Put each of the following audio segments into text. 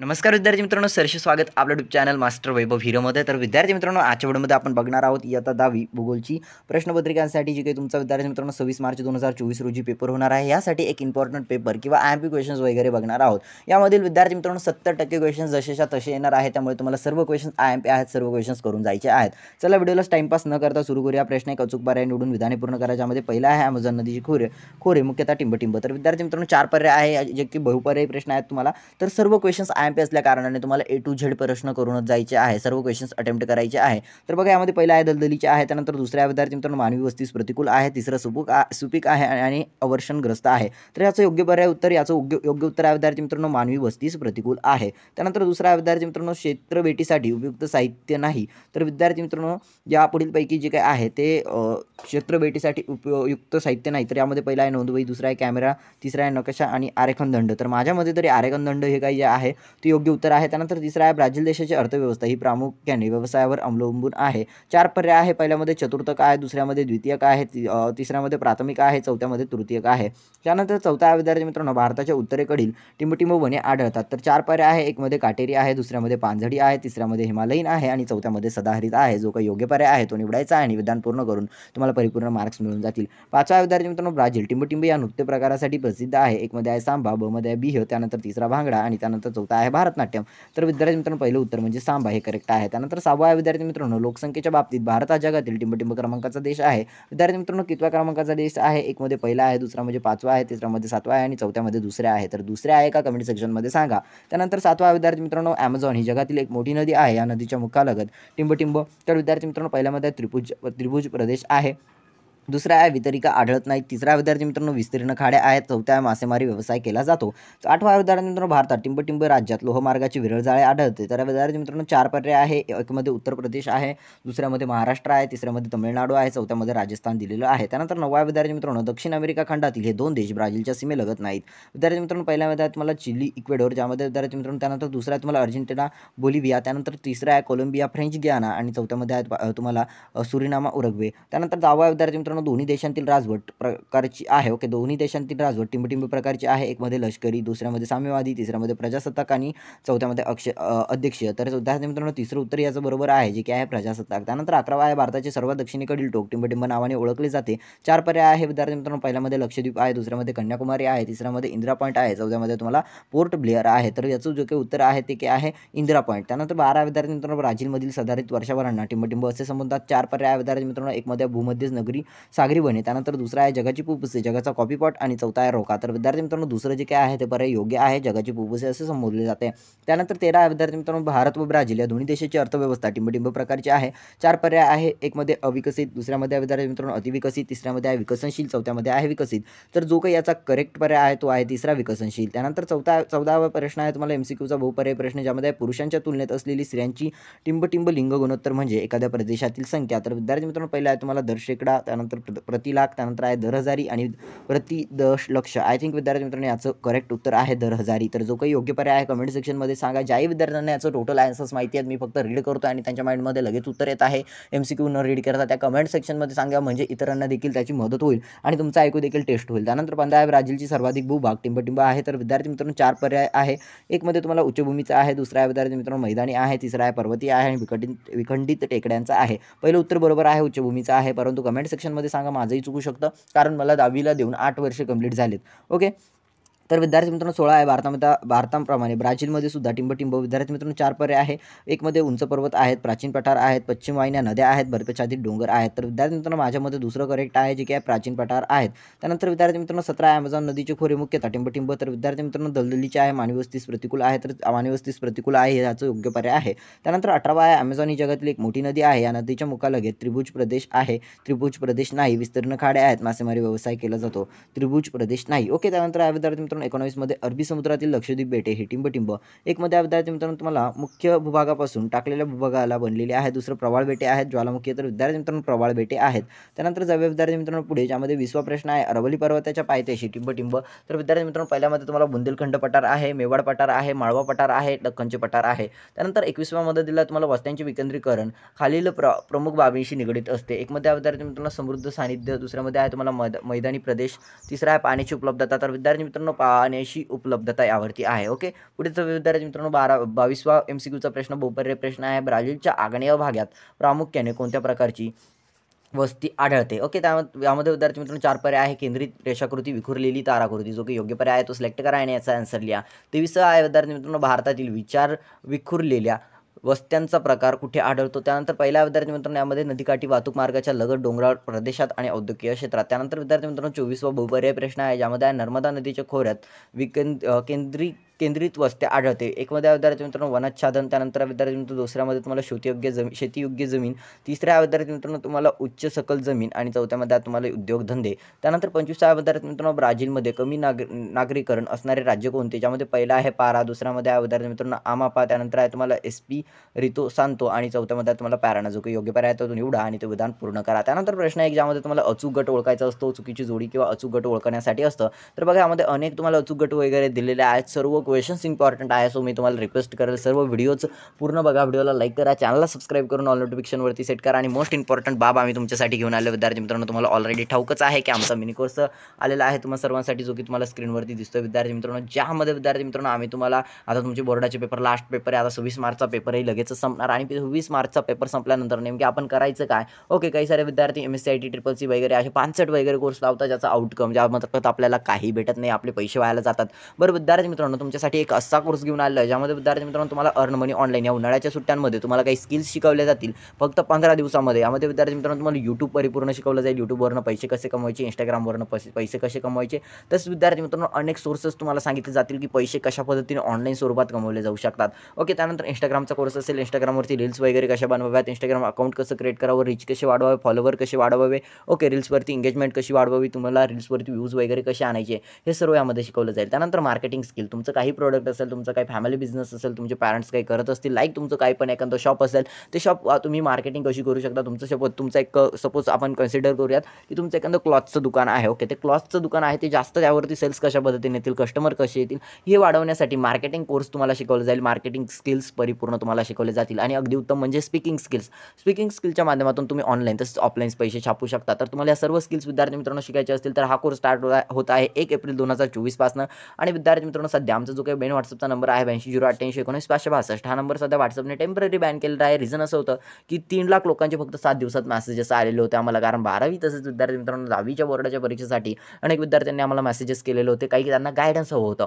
नमस्कार विद्यार्थी मित्रांनो सरशी स्वागत आपलं यूट्यूब चॅनल मास्टर वैभव हिरोमध्ये तर विद्यार्थी मित्रांनो आजच्या वडमध्ये आपण बघणार आहोत इयत्ता दहावी भूगोलची प्रश्नपत्रिकांसाठी जी काही तुमचा विद्यार्थी मित्रांनो सव्वीस मार्च दोन हजार चोवीस रोजी पेपर होणार आहे यासाठी एक इम्पॉर्टंट पेपर किंवा आय एम पी क्वेश्चन्स वगैरे बघणार आहोत यामधील विद्यार्थी मित्रांनो सत्तर टक्के क्वेश्चन्स जसेच्या तसे येणार आहे त्यामुळे तुम्हाला सर्व क्वेश्चन्स आय एम पी आहेत सर्व क्वेश्चन्स करून जायचे आहेत चला व्हिडिओला टाईमपास न करता सुरू करूया प्रश्न एक अचूक पर्याय निवडून विधाने पूर्ण करा ज्यामध्ये पहिला आहे अमेझॉन नदीची खोरे खोरे मुख्यतः टिंबटिंब तर विद्यार्थी मित्रांनो चार पर्याय आहे जे की बहुपर्याय प्रश्न आहेत तुम्हाला तर सर्व questions I I M P असल्या कारणाने तुम्हाला ए टू झेड प्रश्न करूनच जायचे आहे सर्व क्वेश्चन्स अटेम्प्ट करायचे आहे तर बघा यामध्ये पहिला आहे दलदलीचे आहे त्यानंतर दुसऱ्या विद्यार्थी मित्रांनो मानवी वस्तीस प्रतिकूल आहे तिसरं सुपूक सुपीक आहे आणि अवर्षणग्रस्त आहे तर याचं योग्य पर्याय उत्तर याचं योग्य योग्य उत्तर आहे विद्यार्थी मित्रांनो मानवी वस्तीस प्रतिकूल आहे त्यानंतर दुसरा विद्यार्थी मित्रांनो क्षेत्रभेटीसाठी उपयुक्त साहित्य नाही तर विद्यार्थी मित्रांनो पुढीलपैकी जे काय आहे ते क्षेत्रभेटीसाठी उपयुक्त साहित्य नाही तर यामध्ये पहिला आहे नोंदवाई दुसरा आहे कॅमेरा तिसरा आहे नकाशा आणि आरेखन दंड तर माझ्यामध्ये तरी आरेखन दंड हे काही जे आहे तो योग्य उत्तर आहे त्यानंतर तिसरा आहे ब्राझील देशाची अर्थव्यवस्था ही प्रामुख्याने व्यवसायावर अवलंबून आहे चार पर्याय आहे पहिल्यामध्ये चतुर्थक आहे दुसऱ्यामध्ये द्वितीयक आहे तिसऱ्यामध्ये प्राथमिक आहे चौथ्यामध्ये तृतीयक आहे त्यानंतर चौथा विद्यार्थी मित्रांनो भारताच्या उत्तरेकडील टिंबटिंब वने आढळतात तर चार पर्याय आहे एकमध्ये काटेरी आहे दुसऱ्यामध्ये पांझडी आहे तिसऱ्यामध्ये हिमालयीन आहे आणि चौथ्यामध्ये सदाहरित आहे जो काही योग्य पर्याय आहे तो निवडायचा आहे आणि विधान पूर्ण करून तुम्हाला परिपूर्ण मार्क्स मिळून जातील पाचवा विद्यार्थी मित्रांनो ब्राझील टिंबटिंब या नृत्य प्रकारासाठी प्रसिद्ध आहे एकमध्ये आहे सांबा ब आहे बिह त्यानंतर तिसरा भांगडा आणि त्यानंतर चौथा आहे आहे भारतनाट्यम तर विद्यार्थी मित्रांनो पहिलं उत्तर म्हणजे सांबा हे करेक्ट आहे त्यानंतर सहावा आहे विद्यार्थी मित्रांनो लोकसंख्येच्या बाबतीत भारत हा जगातील टिंबटिंब क्रमांकाचा देश आहे विद्यार्थी मित्रांनो कितव्या क्रमांकाचा देश आहे एकमध्ये पहिला आहे दुसरा म्हणजे पाचवा आहे मध्ये सातवा आहे आणि चौथ्यामध्ये दुसऱ्या आहे तर दुसऱ्या आहे का कमेंट सेक्शनमध्ये सांगा त्यानंतर सातवा विद्यार्थी मित्रांनो ॲमेझॉन ही जगातील एक मोठी नदी आहे या नदीच्या मुखालगत टिंबटिंब तर विद्यार्थी मित्रांनो पहिल्यामध्ये त्रिभुज त्रिभुज प्रदेश आहे दुसरा आहे वितरिका आढळत नाही तिसरा विद्यार्थी मित्रांनो विस्तीर्ण खाड्या आहेत चौथ्या मासेमारी व्यवसाय केला जातो आठवा विद्यार्थी मित्रांनो भारतात टिंबटिंब राज्यात लोहमार्गाची विरळ जाळे आढळते तर विद्यार्थी मित्रांनो चार पर्याय आहे एकमध्ये उत्तर प्रदेश आहे दुसऱ्यामध्ये महाराष्ट्र आहे तिसऱ्यामध्ये तमिळनाडू आहे चौथ्यामध्ये राजस्थान दिलेलं आहे त्यानंतर नववा विद्यार्थी मित्रांनो दक्षिण अमेरिका खंडातील हे दोन देश ब्राझीलच्या सीमे लगत नाहीत विद्यार्थी मित्रांनो पहिल्या विद्यार्थी तुम्हाला चिली इक्वेडोर ज्यामध्ये विद्यार्थी मित्रांनो त्यानंतर दुसरा आहे तुम्हाला अर्जेंटिना बोलिव्हिया त्यानंतर तिसरा आहे कोलंबिया फ्रेंच गियाना आणि चौथ्यामध्ये आहे तुम्हाला सुरिनामा उरगवे त्यानंतर दहावा विद्यार्थी मित्रांनो मित्रांनो दोन्ही देशांतील राजवट प्रकारची आहे ओके दोन्ही देशांतील राजवट टिंबटिंब प्रकारची आहे एकमध्ये लष्करी दुसऱ्यामध्ये साम्यवादी तिसऱ्यामध्ये प्रजासत्ताक आणि चौथ्यामध्ये अक्ष अध्यक्ष तर चौथ्या मित्रांनो तिसरं उत्तर याचं बरोबर आहे जे की आहे प्रजासत्ताक त्यानंतर अकरावा आहे भारताचे सर्वात दक्षिणेकडील टोक टिंबटिंब नावाने ओळखले जाते चार पर्याय आहे विद्यार्थी मित्रांनो पहिल्यामध्ये लक्षद्वीप आहे दुसऱ्यामध्ये कन्याकुमारी आहे तिसऱ्यामध्ये इंदिरा पॉईंट आहे चौथ्यामध्ये तुम्हाला पोर्ट ब्लेअर आहे तर याचं जे काही उत्तर आहे ते की आहे इंदिरा पॉईंट त्यानंतर बारा विद्यार्थी मित्रांनो ब्राझीलमधील सुधारित वर्षावरांना टिंबटिंब असे संबंधात चार पर्याय विद्यार्थी मित्रांनो एकमध्ये भूमध्यज नगरी सागरी वने त्यानंतर दुसरा आहे जगाची पुपुसे जगाचा कॉपीपॉट आणि चौथा आहे रोका तर विद्यार्थी मित्रांनो दुसरं जे काय आहे ते पर्याय योग्य आहे जगाची पुपुसे असे संबोधले जाते त्यानंतर तेरा आहे विद्यार्थी मित्रांनो भारत व ब्राझील या दोन्ही देशाची अर्थव्यवस्था टिंबटिंब प्रकारची आहे चार पर्याय आहे एकमध्ये अविकसित दुसऱ्यामध्ये विद्यार्थी मित्रांनो अतिविकसित तिसऱ्यामध्ये आहे विकसनशील चौथ्यामध्ये आहे विकसित तर जो काही याचा करेक्ट पर्याय आहे तो आहे तिसरा विकसनशील त्यानंतर चौथा चौदावा प्रश्न आहे तुम्हाला एम सी बहुपर्याय प्रश्न ज्यामध्ये पुरुषांच्या तुलनेत असलेली स्त्रियांची टिंबटिंब लिंग गुणोत्तर म्हणजे एखाद्या प्रदेशातील संख्या तर विद्यार्थी मित्रांनो पहिला आहे तुम्हाला दर्शेकडा त्यानंतर प्रति प्रति लाख त्यानंतर आहे दर हजारी आणि प्रति दश लक्ष आय थिंक विद्यार्थी मित्रांनो याचं करेक्ट उत्तर आहे दर हजारी तर जो काही योग्य पर्याय आहे कमेंट सेक्शनमध्ये सांगा ज्याही विद्यार्थ्यांना याचं टोटल आन्सर्स माहिती आहेत मी फक्त रीड करतो आणि त्यांच्या माइंडमध्ये लगेच उत्तर येत आहे एम सी क्यू न रीड करता त्या कमेंट सेक्शनमध्ये सांगा म्हणजे इतरांना देखील त्याची मदत होईल आणि तुमचा ऐकू देखील टेस्ट होईल त्यानंतर पंधरा आहे ब्राझीलची सर्वाधिक भूभाग टिंबटिंब आहे तर विद्यार्थी मित्रांनो चार पर्याय आहे एक मध्ये तुम्हाला उच्चभूमीचा आहे दुसरा आहे विद्यार्थी मित्रांनो मैदानी आहे तिसरा आहे पर्वती आहे आणि विखंडित विखंडित टेकड्यांचा आहे पहिलं उत्तर बरोबर आहे उच्चभूमीचा आहे परंतु कमेंट सेक्शन कमेंटमध्ये सांगा माझंही चुकू शकतं कारण मला दहावीला देऊन आठ वर्ष कंप्लीट झालेत ओके तर विद्यार्थी मित्रांनो सोळा आहे भारतामध्ये भारताप्रमाणे ब्राझीलमध्ये सुद्धा टिंबटिंब विद्यार्थी मित्रांनो चार पर्याय आहे एकमध्ये उंच पर्वत आहेत प्राचीन पठार आहेत पश्चिम वाहिन्या नद्या आहेत बर्फाच्छादित डोंगर आहेत तर विद्यार्थी मित्रांनो माझ्यामध्ये दुसरं करेक्ट आहे जे की आहे प्राचीन पठार आहेत त्यानंतर विद्यार्थी मित्रांनो सतरा आहे अमेझॉन नदीचे खोरे मुख्यतः टिंबटिंब तर विद्यार्थी मित्रांनो दलदलीचे आहे मानवी प्रतिकूल आहे तर मानवी प्रतिकूल आहे याचं योग्य पर्याय आहे त्यानंतर अठरावा आहे अमेझॉन ही जगातील एक मोठी नदी आहे या नदीच्या मुखालगे त्रिभुज प्रदेश आहे त्रिभुज प्रदेश नाही विस्तीर्ण खाडे आहेत मासेमारी व्यवसाय केला जातो त्रिभुज प्रदेश नाही ओके त्यानंतर आहे विद्यार्थी मित्रांनो एकोणावीसमध्ये अरबी समुद्रातील लक्षद्वीप बेटे हे टिंबटिंब एकमध्ये विद्यार्थी मित्रांनो तुम्हाला मुख्य भूभागापासून टाकलेल्या भूभागाला बनलेले आहे दुसरं प्रवाळ बेटे आहेत ज्वालामुखी तर विद्यार्थी मित्रांनो प्रवाळ बेटे आहेत त्यानंतर जाऊया विद्यार्थी मित्रांनो पुढे ज्यामध्ये विसवा प्रश्न आहे अरवली पर्वताच्या पायथ्याशी टिंबटिंब तर विद्यार्थी मित्रांनो पहिल्यामध्ये तुम्हाला बुंदेलखंड पठार आहे मेवाड पठार आहे माळवा पठार आहे दक्खनचे पठार आहे त्यानंतर एकवीसव्यामध्ये दिला तुम्हाला वस्त्यांचे विकेंद्रीकरण खालील प्र प्रमुख बाबींशी निगडीत असते एकमध्ये विद्यार्थी मित्रांनो समृद्ध सानिध्य दुसऱ्यामध्ये आहे तुम्हाला मैदानी प्रदेश तिसरा आहे पाण्याची उपलब्धता तर विद्यार्थी मित्रांनो पाण्याची उपलब्धता यावरती आहे ओके पुढे विद्यार्थी मित्रांनो बारा बावीसवा एम सी क्यूचा प्रश्न बोपर्य प्रश्न आहे ब्राझीलच्या आग्नेय भागात प्रामुख्याने कोणत्या प्रकारची वस्ती आढळते ओके त्यामध्ये यामध्ये विद्यार्थी मित्रांनो चार पर्याय आहे केंद्रित रेषाकृती विखुरलेली ताराकृती जो की योग्य पर्याय आहे तो सिलेक्ट करा आणि याचा आन्सर लिहा तेवीस आहे विद्यार्थी मित्रांनो भारतातील विचार विखुरलेल्या वस्त्यांचा प्रकार कुठे आढळतो त्यानंतर पहिल्या विद्यार्थी मित्रांनो यामध्ये नदीकाठी वाहतूक मार्गाच्या लगत डोंगराळ प्रदेशात आणि औद्योगिक क्षेत्रात त्यानंतर विद्यार्थी मित्रांनो चोवीसवा बहुपर्याय प्रश्न आहे ज्यामध्ये नर्मदा नदीच्या खोऱ्यात विकेंद्र केंद्रीय केंद्रित वस्त्या आढळते एकमध्ये विद्यार्थी मित्रांनो वनाच्छादन त्यानंतर विद्यार्थी मित्र दुसऱ्यामध्ये तुम्हाला शेतीयोग्य जमीन शेतीयोग्य जमीन तिसऱ्या विद्यार्थी मित्रांनो तुम्हाला उच्च सकल जमीन आणि चौथ्यामध्ये तुम्हाला उद्योगधंदे त्यानंतर पंचवीसाव्या विद्यार्थी मित्रांनो ब्राझीलमध्ये कमी नाग नागरीकरण असणारे राज्य कोणते ज्यामध्ये पहिला आहे पारा दुसऱ्यामध्ये आहे विद्यार्थी मित्रांनो आमापा त्यानंतर आहे तुम्हाला एस पी रितो सांतो आणि चौथ्यामध्ये तुम्हाला पॅराना जो काही योग्य पर्याय तो निवडा आणि ते विधान पूर्ण करा त्यानंतर प्रश्न आहे ज्यामध्ये तुम्हाला अचूक गट ओळखायचा असतो चुकीची जोडी किंवा अचूक गट ओळखण्यासाठी असतं तर बघा यामध्ये अनेक तुम्हाला अचूक गट वगैरे दिलेले आहेत सर्व क्वेश्चन्स इम्पॉर्टंट आहे सो मी तुम्हाला रिक्वेस्ट करेल सर्व व्हिडिओज पूर्ण बघा व्हिडिओला लाईक करा चॅनलला सबस्क्राईब करून ऑल नोटिफिकेशनवरती सेट करा आणि मोस्ट इम्पॉर्टंट बाब आम्ही तुमच्यासाठी घेऊन आलो विद्यार्थी मित्रांनो तुम्हाला ऑलरेडी ठाऊकच आहे की आमचा मिनी कोर्स आलेला आहे तुम्हाला सर्वांसाठी जो की तुम्हाला स्क्रीनवरती दिसतो विद्यार्थी मित्रांनो ज्यामध्ये विद्यार्थी मित्रांनो आम्ही तुम्हाला आता तुमचे बोर्डाचे पेपर लास्ट पेपर आहे आता सव्वीस मार्चचा पेपरही लगेच संपणार आणि वीस मार्चचा पेपर संपल्यानंतर नेमके आपण करायचं काय ओके काही सारे विद्यार्थी M S C I T triple C वगैरे असे पाचसठ वगैरे कोर्स लावतात ज्याचा आउटकम मदत आपल्याला काही भेटत नाही आपले पैसे व्हायला जातात बरं विद्यार्थी मित्रांनो तुमच्या तुमच्यासाठी एक असा कोर्स घेऊन आला आहे ज्यामध्ये विद्यार्थी मित्रांनो तुम्हाला अर्न मनी ऑनलाईन या उन्हाळ्याच्या सुट्ट्यांमध्ये तुम्हाला काही स्किल्स शिकवल्या जातील फक्त पंधरा दिवसामध्ये यामध्ये विद्यार्थी मित्रांनो तुम्हाला यूट्यूब परिपूर्ण शिकवलं जाईल यूट्यूबवरनं पैसे कसे कमवायचे इंस्टाग्रामवरनं पैसे पैसे कसे कमवायचे तसेच विद्यार्थी मित्रांनो अनेक सोर्सेस तुम्हाला सांगितले जातील की पैसे कशा पद्धतीने ऑनलाईन स्वरूपात कमवले जाऊ शकतात ओके त्यानंतर इंस्टाग्रामचा कोर्स असेल इंस्टाग्रामवरती रील्स वगैरे कशा बनवाव्यात इंस्टाग्राम अकाउंट कसं क्रिएट करावं रीच कसे वाढवावे फॉलोवर कसे वाढवावे ओके रील्सवरती एंगेजमेंट कशी वाढवावी तुम्हाला रील्सवरती व्ह्यूज वगैरे कसे आणायचे हे सर्व यामध्ये शिकवलं जाईल त्यानंतर मार्केटिंग स्किल तुमचं काही काही प्रोडक्ट असेल तुमचं काही फॅमिली बिझनेस असेल तुमचे पॅरेंट्स काही करत असतील लाईक तुमचं काही पण एखादं शॉप असेल ते शॉप तुम्ही मार्केटिंग कशी करू शकता तुमचं शॉप तुमचं एक सपोज आपण कन्सिडर करूयात की तुमचं एखादं क्लॉथचं दुकान आहे ओके ते क्लॉथचं दुकान आहे ते जास्त त्यावरती सेल्स कशा पद्धतीने येतील कस्टमर कसे येतील हे वाढवण्यासाठी मार्केटिंग कोर्स तुम्हाला शिकवलं जाईल मार्केटिंग स्किल्स परिपूर्ण तुम्हाला शिकवले जातील आणि अगदी उत्तम म्हणजे स्पीकिंग स्किल्स स्पीकिंग स्किलच्या माध्यमातून तुम्ही ऑनलाईन तसेच ऑफलाईन पैसे छापू शकता तर तुम्हाला या सर्व स्किल्स विद्यार्थी मित्रांनो शिकायचे असतील तर हा कोर्स स्टार्ट होत आहे एक एप्रिल दोन हजार चोवीसपासून आणि विद्यार्थी मित्रांनो सध्या आमचं जो काही बेन व्हॉट्सअपचा नंबर आहे ब्याऐंशी झिरो अठ्ठ्याऐंशी एकोणीस पाचशे बासष्ट हा नंबर सध्या व्हॉट्सअपने टेम्पररी बॅन केलेला आहे रिझन असं होतं की तीन लाख लोकांचे फक्त सात दिवसात मेसेजेस आलेले होते आम्हाला कारण बारावी तसेच विद्यार्थी मित्रांनो दहावीच्या बोर्डाच्या परीक्षेसाठी अनेक विद्यार्थ्यांनी आम्हाला मेसेजेस केलेले होते काही त्यांना गायडन्स हवं होतं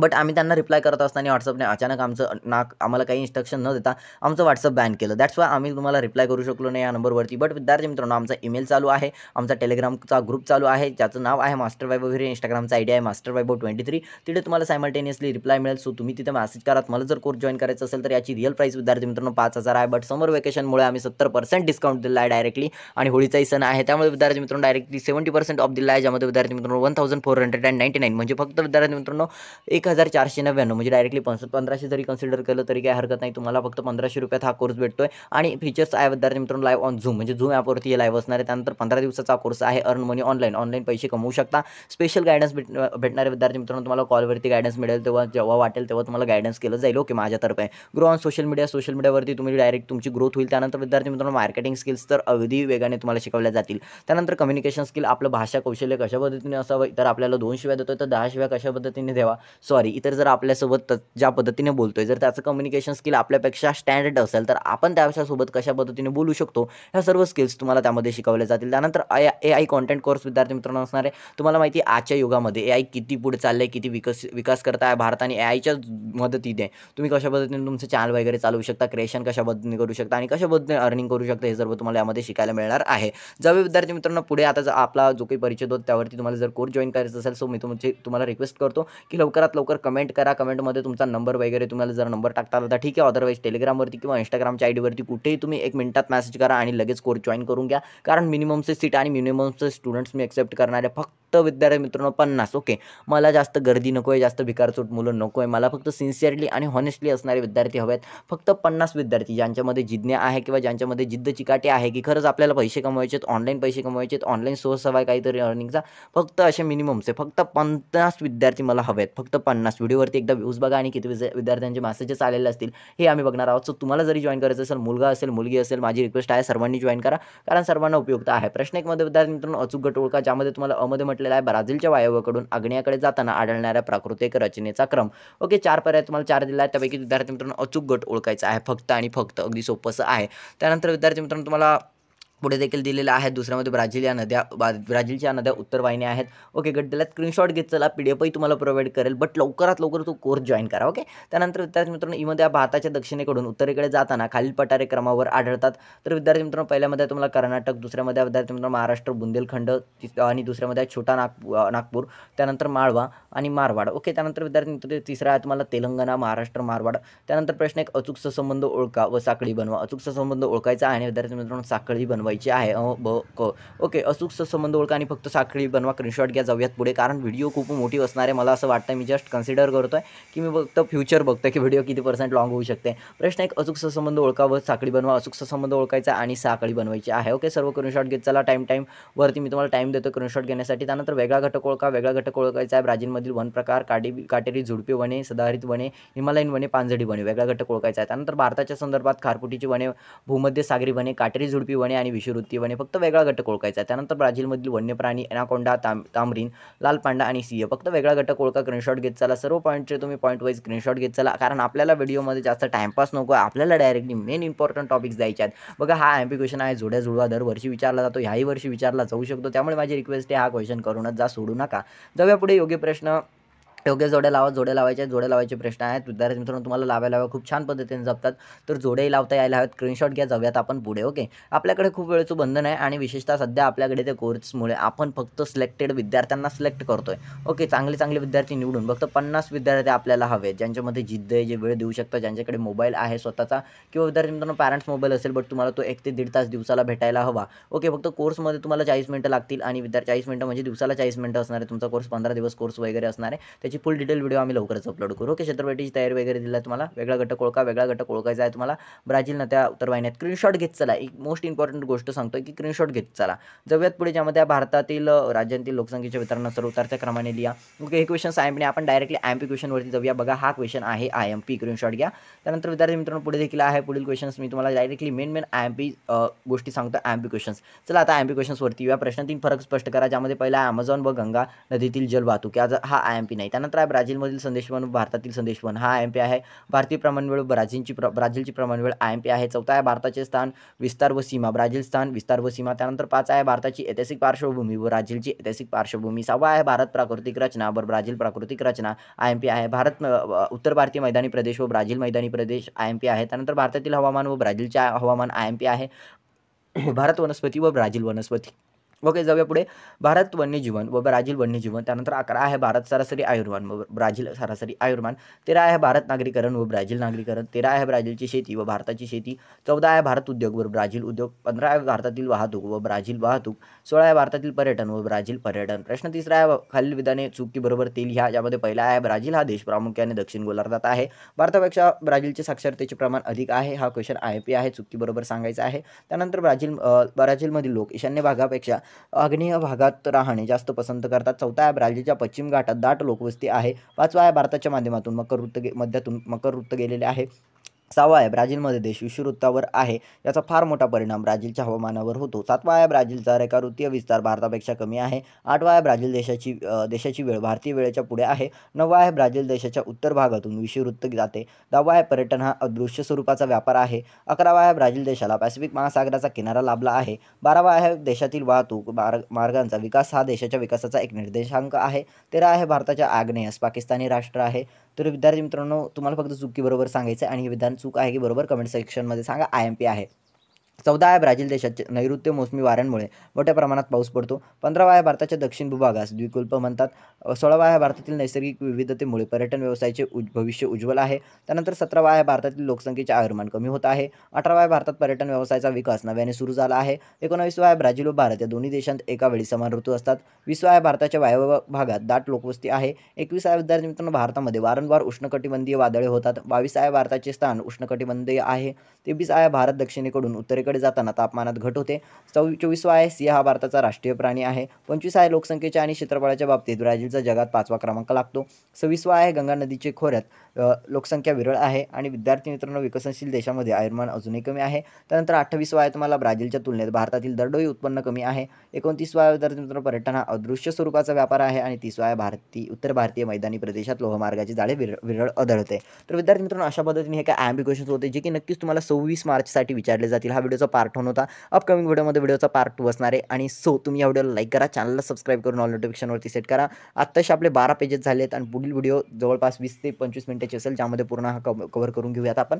बट आम्ही त्यांना रिप्लाय करत असताना व्हॉट्सअपने अचानक आमचं नाक आम्हाला काही इन्स्ट्रक्शन न देता आमचं व्हॉट्सअप बॅन केलं दॅट्स वाय आम्ही तुम्हाला रिप्लाय करू शकलो नाही या नंबरवरती बट विद्यार्थी मित्रांनो आमचा ईमेल चालू आहे आमचा टेलिग्रामचा ग्रुप चालू आहे ज्याचं नाव आहे मास्टर वायबो हिरे इंस्टाग्रामचा आयडी आहे मास्टर वायबो ट्वेंटी थ्री तिथे तुम्हाला सायमल्टेनियसली रिप्लाय मिळेल सो तुम्ही तिथे मेसेज करा मला जर कोर्स जॉईन करायचं असेल तर याची रिअल प्राईस विद्यार्थी मित्रांनो पाच हजार आहे बट समर वेकेशनमुळे आम्ही सत्तर पर्सेंट डिस्काउंट दिला आहे डायरेक्टली आणि होळीचाही सण आहे त्यामुळे विद्यार्थी मित्रांनो डायरेक्टली सेव्हन्टी पर्सेंट ऑफ दिला आहे ज्यामध्ये विद्यार्थी मित्रांनो one thousand four hundred and ninety nine म्हणजे फक्त विद्यार्थी मित्रांनो एक हजार चारशे नव्याण्णव म्हणजे डायरेक्टली पंच पंधराशे जरी कन्सिडर केलं तरी काही हरकत नाही तुम्हाला फक्त पंधराशे रुपयात हा कोर्स भेटतोय आणि फीचर्स आहे विद्यार्थी मित्रांनो लाईव्ह ऑन झूम म्हणजे झूम ॲपवरती लाईव्ह असणार आहे त्यानंतर पंधरा दिवसाचा कोर्स आहे अर्न मनी ऑनलाईन ऑनलाईन पैसे कमवू शकता स्पेशल गायडन्स भेट भेटणारे विद्यार्थी मित्रांनो तुम्हाला कॉलवरती गायडन्स मिळेल तेव्हा जेव्हा वाटेल तेव्हा तुम्हाला गायडन्स केलं जाईल ओके माझ्यातर्फे grow on social media social मीडियावरती तुम्ही डायरेक्ट तुमची ग्रोथ होईल त्यानंतर विद्यार्थी मित्रांनो मार्केटिंग स्किल्स तर अगदी वेगाने तुम्हाला शिकवल्या जातील त्यानंतर कम्युनिकेशन स्किल आपलं भाषा कौशल्य कशा पद्धतीने असावं तर आपल्याला दोन शिव्या देतो तर दहा शिव्या कशा पद्धतीने द्यावा सॉरी इतर जर आपल्यासोबत ज्या पद्धतीने बोलतोय जर त्याचं कम्युनिकेशन स्किल आपल्यापेक्षा स्टँडर्ड असेल तर आपण त्याच्यासोबत कशा पद्धतीने बोलू शकतो ह्या सर्व स्किल्स तुम्हाला त्यामध्ये शिकवल्या जातील त्यानंतर I A I content course विद्यार्थी मित्रांनो असणार आहे तुम्हाला माहिती आजच्या युगामध्ये ए आय किती पुढे चाललं किती विकस विकास करत आहे भारत आणि ए आयच्या मदतीने तुम्ही कशा पद्धतीने तुमचं चॅनल वगैरे चालवू शकता क्रिएशन कशा पद्धतीने करू शकता आणि कशा पद्धतीने अर्निंग करू शकता हे सर्व तुम्हाला यामध्ये शिकायला मिळणार आहे ज्यावेळी विद्यार्थी मित्रांनो पुढे आता आपला जो काही परिचय होतो त्यावरती तुम्हाला जर कोर्स जॉईन करायचा असेल सो मी तुमचे तुम्हाला रिक्वेस्ट करतो की लवकरात लवकर कमेंट करा कमेंटमध्ये तुमचा नंबर वगैरे तुम्हाला जर नंबर टाकता आला तर ठीक आहे अदरवाईज टेलिग्रामवरती किंवा इंस्टाग्रामच्या आयडीवरती कुठेही तुम्ही एक मिनिटात मेसेज करा आणि लगेच कोर्स जॉईन करून घ्या कारण मिनिममचे सीट आणि मिनिममचे स्टुडंट्स मी एक्सेप्ट करणारे फक्त विद्यार्थी मित्रांनो पन्नास ओके मला जास्त गर्दी नको आहे जास्त भिकारचूट मुलं नको आहे मला फक्त सिन्सिअरली आणि हॉनेस्टली असणारे विद्यार्थी हवे आहेत फक्त पन्नास विद्यार्थी ज्यांच्यामध्ये जिज्ञा आहे किंवा ज्यांच्यामध्ये जिद्द चिकाटी आहे की खरंच आपल्याला पैसे कमवायचे आहेत ऑनलाईन पैसे कमवायचे आहेत ऑनलाईन सोर्स हवा काहीतरी अर्निंगचा फक्त असे मिनिममचे फक्त पन्नास विद्यार्थी मला हवे आहेत फक्त पन्नास व्हिडिओवरती एकदा व्ह्यूज बघा आणि किती विद्यार्थ्यांचे मेसेजेस आलेले असतील हे आम्ही बघणार आहोत सो तुम्हाला जरी जॉईन करायचं असेल मुलगा असेल मुलगी असेल माझी रिक्वेस्ट आहे सर्वांनी जॉईन करा कारण सर्वांना उपयुक्त आहे प्रश्न एकमध्ये विद्यार्थी मित्रांनो अचूक गट ओळखा ज्यामध्ये तुम्हाला अमध्ये म्हटलेला आहे ब्राझीलच्या वायव्याकडून आग्नेयाकडे जाताना आढळणाऱ्या प्राकृतिक रचनेचा क्रम ओके चार पर्याय तुम्हाला चार दिला आहे त्यापैकी विद्यार्थी मित्रांनो अचूक गट ओळखायचा आहे फक्त आणि फक्त अगदी सोपंसं आहे त्यानंतर विद्यार्थी मित्रांनो तुम्हाला पुढे देखील दिलेलं आहे दुसऱ्यामध्ये ब्राझील या नद्या ब्राझीलच्या नद्या उत्तर वाहिन्या आहेत ओके गट दिल्यात स्क्रीनशॉट घेत चला पी डी एफही तुम्हाला प्रोव्हाइड करेल बट लवकरात लवकर तो कोर्स जॉईन करा ओके त्यानंतर विद्यार्थी मित्रांनो इमध्ये e भारताच्या दक्षिणेकडून उत्तरेकडे जाताना खालील पटारे क्रमावर आढळतात तर विद्यार्थी मित्रांनो पहिल्यामध्ये तुम्हाला कर्नाटक दुसऱ्यामध्ये विद्यार्थी मित्रांनो महाराष्ट्र बुंदेलखंड आणि दुसऱ्यामध्ये छोटा नागपूर नागपूर त्यानंतर माळवा आणि मारवाड ओके त्यानंतर विद्यार्थी मित्र तिसरा आहे तुम्हाला तेलंगणा महाराष्ट्र मारवाड त्यानंतर प्रश्न एक अचूक संबंध ओळखा व साखळी बनवा अचूक संबंध ओळखायचा आहे आणि विद्यार्थी मित्रांनो साखळी बनवा बनवायचे आहे ब क ओके अचूक संबंध ओळखा आणि फक्त साखळी बनवा क्रीनशॉट घ्या जाऊयात पुढे कारण व्हिडिओ खूप मोठी असणार आहे मला असं वाटतं मी जस्ट कन्सिडर करतो आहे की मी फक्त फ्युचर बघतो की व्हिडिओ किती पर्सेंट लॉंग होऊ शकते प्रश्न एक अचूक संबंध ओळखा व साखळी बनवा अचूक संबंध ओळखायचा आणि साखळी बनवायची आहे ओके सर्व क्रीनशॉट घेत चला टाईम टाईम वरती मी तुम्हाला टाईम देतो स्क्रीनशॉट घेण्यासाठी त्यानंतर वेगळा घटक ओळखा वेगळा घटक ओळखायचा आहे ब्राझीलमधील वन प्रकार काटे काटेरी झुडपे वने सदाहरित वने हिमालयन वने पांझडी वने वेगळा घटक ओळखायचा आहे त्यानंतर भारताच्या संदर्भात खारपुटीची वने भूमध्य सागरी वने काटेरी झुडपी वने आणि विषुवृत्तीय वने फक्त वेगळा घटक ओळखायचा त्यानंतर ब्राझीलमधील वन्य प्राणी एनाकोंडा ताम तामरीन लाल पांडा आणि सिंह फक्त वेगळा घटक ओळखा स्क्रीनशॉट घेत चला सर्व पॉईंटचे तुम्ही पॉईंट वाईज स्क्रीनशॉट घेत चला कारण आपल्याला व्हिडिओमध्ये जास्त टाइमपास नको आपल्याला डायरेक्टली मेन इम्पॉर्टंट टॉपिक्स द्यायचे आहेत बघा हा एमपी क्वेश्चन आहे जुड्या जुळवा दरवर्षी विचारला जातो ह्याही वर्षी विचारला जाऊ शकतो त्यामुळे माझी रिक्वेस्ट आहे हा क्वेश्चन करूनच जा सोडू नका जाऊया पुढे योग्य प्रश्न योग्य जोड्या लावा जोड्या लावायच्या जोड्या लावायचे प्रश्न आहेत विद्यार्थी मित्रांनो तुम्हाला लावायला लावा खूप छान पद्धतीने जपतात तर जोडेही लावता यायला हवेत स्क्रीनशॉट घ्या जाऊयात आपण पुढे ओके आपल्याकडे खूप वेळेचं बंधन आहे आणि विशेषतः सध्या आपल्याकडे ते कोर्समुळे आपण फक्त सिलेक्टेड विद्यार्थ्यांना सिलेक्ट करतोय ओके चांगले चांगले विद्यार्थी निवडून फक्त पन्नास विद्यार्थी आपल्याला हवेत ज्यांच्यामध्ये जिद्द आहे जे वेळ देऊ शकतात ज्यांच्याकडे मोबाईल आहे स्वतःचा किंवा विद्यार्थी मित्रांनो पॅरेंट्स मोबाईल असेल बट तुम्हाला तो एक ते दीड तास दिवसाला भेटायला हवा ओके फक्त कोर्समध्ये तुम्हाला चाळीस मिनटं लागतील आणि विद्यार्थी चाळीस मिनटं म्हणजे दिवसाला चाळीस मिनटं असणार आहे तुमचा कोर्स पंधरा दिवस कोर्स वगैरे असणार आहे त्याची फुल डिटेल व्हिडिओ आम्ही लवकरच अपलोड करू ओके छत्रपतीची तयारी वगैरे दिला तुम्हाला वेगळा घटक ओळखा वेगळा घटक ओळखायचा आहे तुम्हाला न त्या उत्तर वाहिन्यात स्क्रीनशॉट घेत चला एक मोस्ट इम्पॉर्टंट गोष्ट सांगतो की स्क्रीनशॉट घेत चला जवळ्यात पुढे ज्यामध्ये राज्यातील राज्यांतील लोकसंख्येच्या सर्व उतारच्या क्रमाने लिहा ओके हे क्वेश्चन पी आपण डायरेक्टली आय एम पी जाऊया बघा हा क्वेश्चन आहे आय एम पी स्क्रीनशॉट घ्या त्यानंतर विद्यार्थी मित्रांनो पुढे देखील आहे पुढील क्वेश्चन्स मी तुम्हाला directly main main I P गोष्टी सांगतो आय एम पी क्वेश्चन्स चला आता आय एम पी क्वेश्चन्सवरती या प्रश्न तीन फरक स्पष्ट करा ज्यामध्ये पहिला ॲमेझॉन व गंगा नदीतील जल वाहतूक हा आय एम पी नाही त्यानंतर आहे ब्राझीलमधील संदेशवन भारतातील संदेशवन हा आय आहे भारतीय प्रमाणवेळ ब्राझीलची प्र ब्राझीलची प्रमाणवेळ आय एम पी आहे चौथा आहे भारताचे स्थान विस्तार व सीमा ब्राझील स्थान विस्तार व सीमा त्यानंतर पाच आहे भारताची ऐतिहासिक पार्श्वभूमी व ब्राझीलची ऐतिहासिक पार्श्वभूमी सहावा आहे भारत प्राकृतिक रचना व ब्राझील प्राकृतिक रचना आय एम पी आहे भारत उत्तर भारतीय मैदानी प्रदेश व ब्राझील मैदानी प्रदेश आय एम पी आहे त्यानंतर भारतातील हवामान व ब्राझीलच्या हवामान आय एम पी आहे भारत वनस्पती व ब्राझील वनस्पती ओके जाऊया पुढे भारत वन्यजीवन व ब्राझील वन्यजीवन त्यानंतर अकरा आहे भारत सरासरी आयुर्मान व ब्राझील सरासरी आयुर्मान तेरा आहे भारत नागरीकरण व ब्राझील नागरीकरण तेरा आहे ब्राझीलची शेती व भारताची शेती चौदा आहे भारत उद्योग व ब्राझील उद्योग पंधरा आहे भारतातील वाहतूक व ब्राझील वाहतूक सोळा आहे भारतातील पर्यटन व ब्राझील पर्यटन प्रश्न तिसरा आहे खालील विधाने बरोबर तेल ह्या ज्यामध्ये पहिला आहे ब्राझील हा देश प्रामुख्याने दक्षिण गोलार्धात आहे भारतापेक्षा ब्राझीलचे साक्षरतेचे प्रमाण अधिक आहे हा क्वेश्चन आय पी आहे चुकीबरोबर सांगायचा आहे त्यानंतर ब्राझील ब्राझीलमधील लोक ईशान्य भागापेक्षा आग्नेय भागात राहणे जास्त पसंत करतात चौथा आहे ब्राझीलच्या पश्चिम घाटात दाट लोकवस्ती आहे पाचवा आहे भारताच्या माध्यमातून मकर वृत्त मध्यातून मकर वृत्त गेलेले आहे सहावा आहे ब्राझीलमध्ये देश विषुवृत्तावर आहे याचा फार मोठा परिणाम ब्राझीलच्या हवामानावर होतो सातवा आहे ब्राझीलचा रेखावृत्तीय विस्तार भारतापेक्षा कमी आहे आठवा आहे ब्राझील देशाची देशाची वेळ भारतीय वेळेच्या पुढे आहे नववा आहे ब्राझील देशाच्या उत्तर भागातून विषुवृत्त जाते दहावा आहे पर्यटन हा अदृश्य स्वरूपाचा व्यापार आहे अकरावा आहे ब्राझील देशाला पॅसिफिक महासागराचा किनारा लाभला आहे बारावा आहे देशातील वाहतूक मार्गांचा विकास हा देशाच्या विकासाचा एक निर्देशांक आहे तेरा आहे भारताच्या आग्नेयस पाकिस्तानी राष्ट्र आहे तर विद्यार्थी मित्रांनो तुम्हाला फक्त चुकी बरोबर सांगायचं आहे आणि हे विधान चूक आहे की बरोबर कमेंट सेक्शनमध्ये सांगा आय एम पी आहे चौदा आहे ब्राझील देशाचे नैऋत्य मोसमी वाऱ्यांमुळे मोठ्या प्रमाणात पाऊस पडतो पंधरावा आहे भारताच्या दक्षिण भूभागास द्विकुल्प म्हणतात सोळावा आहे भारतातील नैसर्गिक विविधतेमुळे पर्यटन व्यवसायाचे उज भविष्य उज्ज्वल आहे त्यानंतर सतरावा आहे भारतातील लोकसंख्येचे आयुर्मान कमी होत आहे अठरावा आहे भारतात पर्यटन व्यवसायाचा विकास नव्याने सुरू झाला आहे एकोणावीसवा आहे ब्राझील व भारत या दोन्ही देशांत एका वेळी समान ऋतू असतात वीसवा आहे भारताच्या वायव्य भागात दाट लोकवस्ती आहे एकवीस आहे विद्यार्थी मित्रांनो भारतामध्ये वारंवार उष्णकटिबंधीय वादळे होतात बावीस आहे भारताचे स्थान उष्णकटिबंधीय आहे तेवीस आहे भारत दक्षिणेकडून उत्तरेकडे उत्तरेकडे जाताना तापमानात घट होते चौ चोवीसवा आहे सिंह हा भारताचा राष्ट्रीय प्राणी आहे पंचवीस आहे लोकसंख्येच्या आणि क्षेत्रफळाच्या बाबतीत ब्राझीलचा जगात पाचवा क्रमांक लागतो सव्वीसवा आहे गंगा नदीचे खोऱ्यात लोकसंख्या विरळ आहे आणि विद्यार्थी मित्रांनो विकसनशील देशामध्ये आयुर्मान अजूनही कमी आहे त्यानंतर अठ्ठावीसवा आहे तुम्हाला ब्राझीलच्या तुलनेत भारतातील दरडोई उत्पन्न कमी आहे एकोणतीसवा आहे विद्यार्थी मित्रांनो पर्यटन हा अदृश्य स्वरूपाचा व्यापार आहे आणि तिसवा आहे भारतीय उत्तर भारतीय मैदानी प्रदेशात लोहमार्गाची जाळे विरळ विरळ आढळते तर विद्यार्थी मित्रांनो अशा पद्धतीने हे काय ॲम्बिक्वेशन्स होते जे की नक्कीच तुम्हाला सव्वीस मार्चसाठी विचारले जातील हा व्हिडिओचा पार्ट वन होता अपकमिंग व्हिडिओमध्ये व्हिडिओचा पार्ट टू असणार आहे आणि सो तुम्ही या व्हिडिओला लाईक करा चॅनलला सबस्क्राईब करून ऑल नोटिफिकेशनवरती सेट करा आत्ताशी आपले बारा पेजेस झालेत आणि पुढील व्हिडिओ जवळपास वीस ते पंचवीस मिनिटाचे असेल ज्यामध्ये पूर्ण हा कव्हर कवर करून घेऊयात आपण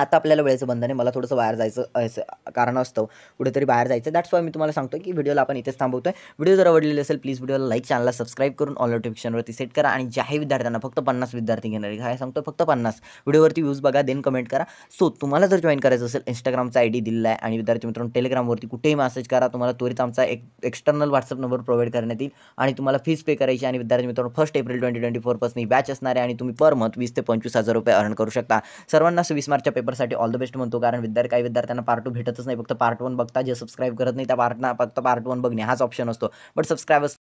आता आपल्याला वेळेचं बंधन आहे मला थोडंसं बाहेर जायचं असं कारण असतं कुठेतरी बाहेर जायचं दॅट्स वाय मी तुम्हाला सांगतो की व्हिडिओला आपण इथेच थांबवतो आहे व्हिडिओ जर आवडलेली असेल प्लीज व्हिडिओला लाईक चॅनलला सबस्क्राईब करून ऑल नोटिफिकेशनवरती सेट करा आणि ज्याही विद्यार्थ्यांना फक्त पन्नास विद्यार्थी घेणार काय सांगतो फक्त पन्नास व्हिडिओवरती व्ह्यूज बघा देन कमेंट करा सो तुम्हाला जर जॉईन करायचं असेल इंस्टाग्रामचा आय डी दिलेला आहे आणि विद्यार्थी मित्रांनो टेलिग्रामवरती कुठेही मेसेज करा तुम्हाला त्वरित आमचा एक एक्स्टर्नल व्हॉट्सअप नंबर प्रोव्हाइड करण्यात येईल आणि तुम्हाला फीस पे करायची आणि विद्यार्थी मित्रांनो फर्स्ट एप्रिल ट्वेंटी ट्वेंटी फोरपासून ही बॅच असणार आहे आणि तुम्ही पर मंथ वीस ते पंचवीस हजार रुपये अर्न करू शकता सर्वांना सव्वीस मार्चच्या साठी ऑल द बेस्ट म्हणतो कारण विद्यार्थी काही विद्यार्थ्यांना पार्ट टू भेटतच नाही फक्त पार्ट वन बघता जे सबस्क्राईब करत नाही त्या पार्टना फक्त पार्ट वन बघणे हाच ऑप्शन असतो बट सबस्क्राईबर्स